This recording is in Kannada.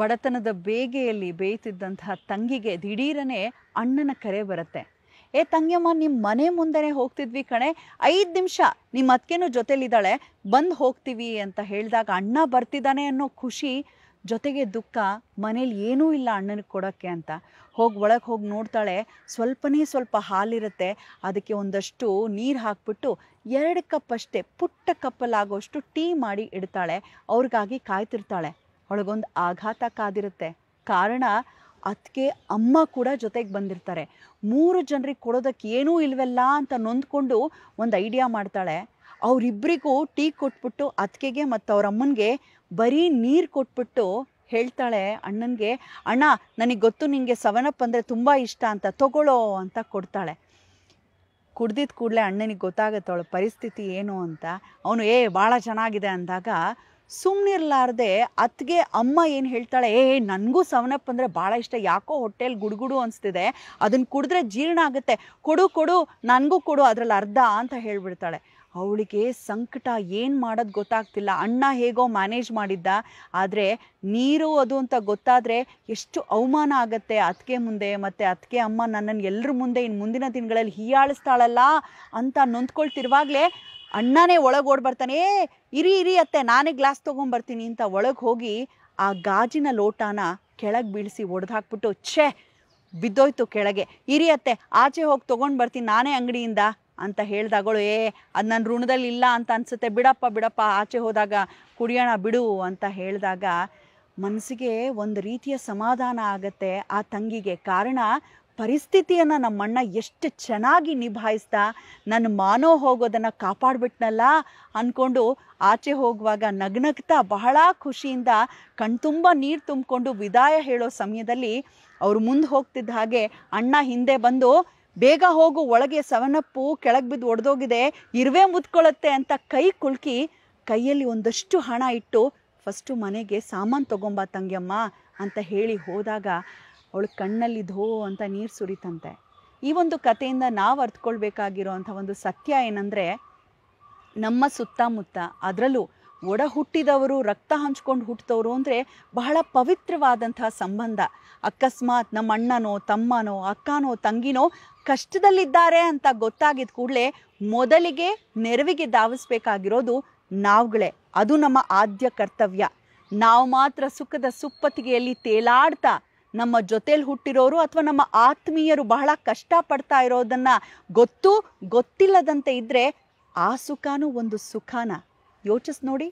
ಬಡತನದ ಬೇಗೆಯಲ್ಲಿ ಬೇಯ್ತಿದ್ದಂತಹ ತಂಗಿಗೆ ದಿಢೀರನೆ ಅಣ್ಣನ ಕರೆ ಬರುತ್ತೆ ಏ ತಂಗಿಯಮ್ಮ ನಿಮ್ಮ ಮನೆ ಮುಂದೆನೇ ಹೋಗ್ತಿದ್ವಿ ಕಣೆ ಐದು ನಿಮಿಷ ನಿಮ್ಮ ಅತ್ಕೆನೂ ಜೊತೆಲಿದ್ದಾಳೆ ಬಂದು ಹೋಗ್ತೀವಿ ಅಂತ ಹೇಳಿದಾಗ ಅಣ್ಣ ಬರ್ತಿದ್ದಾನೆ ಅನ್ನೋ ಖುಷಿ ಜೊತೆಗೆ ದುಃಖ ಮನೇಲಿ ಏನೂ ಇಲ್ಲ ಅಣ್ಣನಿಗೆ ಕೊಡೋಕ್ಕೆ ಅಂತ ಹೋಗಿ ಒಳಗೆ ಹೋಗಿ ನೋಡ್ತಾಳೆ ಸ್ವಲ್ಪನೇ ಸ್ವಲ್ಪ ಹಾಲಿರುತ್ತೆ ಅದಕ್ಕೆ ಒಂದಷ್ಟು ನೀರು ಹಾಕ್ಬಿಟ್ಟು ಎರಡು ಕಪ್ ಅಷ್ಟೇ ಪುಟ್ಟ ಕಪ್ಪಲ್ಲಾಗೋಷ್ಟು ಟೀ ಮಾಡಿ ಇಡ್ತಾಳೆ ಅವ್ರಿಗಾಗಿ ಕಾಯ್ತಿರ್ತಾಳೆ ಒಳಗೊಂದು ಆಘಾತ ಕಾದಿರುತ್ತೆ ಕಾರಣ ಅದಕ್ಕೆ ಅಮ್ಮ ಕೂಡ ಜೊತೆಗೆ ಬಂದಿರ್ತಾರೆ ಮೂರು ಜನರಿಗೆ ಕೊಡೋದಕ್ಕೆ ಏನೂ ಇಲ್ವಲ್ಲ ಅಂತ ನೊಂದ್ಕೊಂಡು ಒಂದು ಐಡಿಯಾ ಮಾಡ್ತಾಳೆ ಅವರಿಬ್ಬರಿಗೂ ಟೀ ಕೊಟ್ಬಿಟ್ಟು ಅತ್ತಿಗೆಗೆ ಮತ್ತು ಅವ್ರ ಅಮ್ಮನಿಗೆ ಬರೀ ನೀರು ಕೊಟ್ಬಿಟ್ಟು ಹೇಳ್ತಾಳೆ ಅಣ್ಣನಿಗೆ ಅಣ್ಣ ನನಗೆ ಗೊತ್ತು ನಿಮಗೆ ಸವನಪ್ ಅಂದರೆ ತುಂಬ ಇಷ್ಟ ಅಂತ ತಗೊಳ್ಳೋ ಅಂತ ಕೊಡ್ತಾಳೆ ಕುಡ್ದಿದ್ದ ಕೂಡಲೇ ಅಣ್ಣನಿಗೆ ಗೊತ್ತಾಗುತ್ತೆ ಅವಳ ಪರಿಸ್ಥಿತಿ ಏನು ಅಂತ ಅವನು ಏ ಭಾಳ ಚೆನ್ನಾಗಿದೆ ಅಂದಾಗ ಸುಮ್ಮನಿರ್ಲಾರ್ದೆ ಅತ್ತಿಗೆ ಅಮ್ಮ ಏನು ಹೇಳ್ತಾಳೆ ಏ ನನಗೂ ಸವನಪ್ಪ ಅಂದರೆ ಭಾಳ ಇಷ್ಟ ಯಾಕೋ ಹೊಟ್ಟೆಲಿ ಗುಡುಗುಡು ಅನಿಸ್ತಿದೆ ಅದನ್ನು ಕುಡಿದ್ರೆ ಜೀರ್ಣ ಆಗುತ್ತೆ ಕೊಡು ಕೊಡು ನನಗೂ ಕೊಡು ಅದರಲ್ಲಿ ಅರ್ಧ ಅಂತ ಹೇಳಿಬಿಡ್ತಾಳೆ ಅವಳಿಗೆ ಸಂಕಟ ಏನು ಮಾಡೋದು ಗೊತ್ತಾಗ್ತಿಲ್ಲ ಅಣ್ಣ ಹೇಗೋ ಮ್ಯಾನೇಜ್ ಮಾಡಿದ್ದ ಆದರೆ ನೀರು ಅದು ಅಂತ ಗೊತ್ತಾದರೆ ಎಷ್ಟು ಅವಮಾನ ಆಗುತ್ತೆ ಅತ್ತಿಗೆ ಮುಂದೆ ಮತ್ತು ಅತ್ತಿಗೆ ಅಮ್ಮ ನನ್ನನ್ನು ಎಲ್ಲರ ಮುಂದೆ ಇನ್ನು ಮುಂದಿನ ದಿನಗಳಲ್ಲಿ ಹೀಯಾಳಿಸ್ತಾಳಲ್ಲ ಅಂತ ನೊಂದ್ಕೊಳ್ತಿರುವಾಗಲೇ ಅಣ್ಣನೇ ಒಳಗೆ ಓಡ್ ಬರ್ತಾನೆ ಏ ಇರಿ ಇರಿ ಅತ್ತೆ ನಾನೇ ಗ್ಲಾಸ್ ತೊಗೊಂಬರ್ತೀನಿ ಅಂತ ಒಳಗೆ ಹೋಗಿ ಆ ಗಾಜಿನ ಲೋಟಾನ ಕೆಳಗೆ ಬೀಳಿಸಿ ಒಡೆದು ಹಾಕ್ಬಿಟ್ಟು ಛೇ ಬಿದ್ದೋಯ್ತು ಕೆಳಗೆ ಇರಿ ಅತ್ತೆ ಆಚೆ ಹೋಗಿ ತೊಗೊಂಡು ಬರ್ತೀನಿ ನಾನೇ ಅಂಗಡಿಯಿಂದ ಅಂತ ಹೇಳಿದಾಗಳು ಏ ಅದು ನನ್ನ ಋಣದಲ್ಲಿ ಇಲ್ಲ ಅಂತ ಅನಿಸುತ್ತೆ ಬಿಡಪ್ಪ ಬಿಡಪ್ಪ ಆಚೆ ಹೋದಾಗ ಕುಡಿಯೋಣ ಬಿಡು ಅಂತ ಹೇಳಿದಾಗ ಮನಸ್ಸಿಗೆ ಒಂದು ರೀತಿಯ ಸಮಾಧಾನ ಆಗತ್ತೆ ಆ ತಂಗಿಗೆ ಕಾರಣ ಪರಿಸ್ಥಿತಿಯನ್ನು ನಮ್ಮಣ್ಣ ಎಷ್ಟು ಚೆನ್ನಾಗಿ ನಿಭಾಯಿಸ್ತಾ ನನ್ನ ಮಾನೋ ಹೋಗೋದನ್ನು ಕಾಪಾಡ್ಬಿಟ್ನಲ್ಲ ಅಂದ್ಕೊಂಡು ಆಚೆ ಹೋಗುವಾಗ ನಗ್ನಗ್ತಾ ಬಹಳ ಖುಷಿಯಿಂದ ಕಣ್ತುಂಬ ನೀರು ತುಂಬಿಕೊಂಡು ವಿದಾಯ ಹೇಳೋ ಸಮಯದಲ್ಲಿ ಅವ್ರು ಮುಂದೆ ಹೋಗ್ತಿದ್ದ ಹಾಗೆ ಅಣ್ಣ ಹಿಂದೆ ಬಂದು ಬೇಗ ಹೋಗು ಒಳಗೆ ಸವನಪ್ಪು ಕೆಳಗೆ ಬಿದ್ದು ಒಡೆದೋಗಿದೆ ಇರುವೆ ಮುತ್ಕೊಳ್ಳುತ್ತೆ ಅಂತ ಕೈ ಕುಳ್ಕಿ ಕೈಯಲ್ಲಿ ಒಂದಷ್ಟು ಹಣ ಇಟ್ಟು ಫಸ್ಟು ಮನೆಗೆ ಸಾಮಾನು ತಗೊಂಬ ತಂಗಿಯಮ್ಮ ಅಂತ ಹೇಳಿ ಹೋದಾಗ ಅವಳ ಕಣ್ಣಲ್ಲಿ ಧೋ ಅಂತ ನೀರು ಸುರಿತಂತೆ ಈ ಒಂದು ಕಥೆಯಿಂದ ನಾವು ಅಂಥ ಒಂದು ಸತ್ಯ ಏನಂದರೆ ನಮ್ಮ ಸುತ್ತಮುತ್ತ ಅದರಲ್ಲೂ ಒಡ ಹುಟ್ಟಿದವರು ರಕ್ತ ಹಂಚ್ಕೊಂಡು ಹುಟ್ಟಿದವರು ಅಂದರೆ ಬಹಳ ಪವಿತ್ರವಾದಂತಹ ಸಂಬಂಧ ಅಕಸ್ಮಾತ್ ನಮ್ಮ ಅಣ್ಣನೋ ತಮ್ಮನೋ ಅಕ್ಕನೋ ತಂಗಿನೋ ಕಷ್ಟದಲ್ಲಿದ್ದಾರೆ ಅಂತ ಗೊತ್ತಾಗಿದ ಕೂಡಲೇ ಮೊದಲಿಗೆ ನೆರವಿಗೆ ಧಾವಿಸ್ಬೇಕಾಗಿರೋದು ನಾವುಗಳೇ ಅದು ನಮ್ಮ ಆದ್ಯ ಕರ್ತವ್ಯ ನಾವು ಮಾತ್ರ ಸುಖದ ಸುಪ್ಪತ್ತಿಗೆಯಲ್ಲಿ ತೇಲಾಡ್ತಾ ನಮ್ಮ ಜೊತೆಲಿ ಹುಟ್ಟಿರೋರು ಅಥವಾ ನಮ್ಮ ಆತ್ಮೀಯರು ಬಹಳ ಕಷ್ಟಪಡ್ತಾ ಪಡ್ತಾ ಇರೋದನ್ನ ಗೊತ್ತು ಗೊತ್ತಿಲ್ಲದಂತೆ ಇದ್ರೆ ಆ ಸುಖನೂ ಒಂದು ಸುಖಾನ ಯೋಚಿಸ್ ನೋಡಿ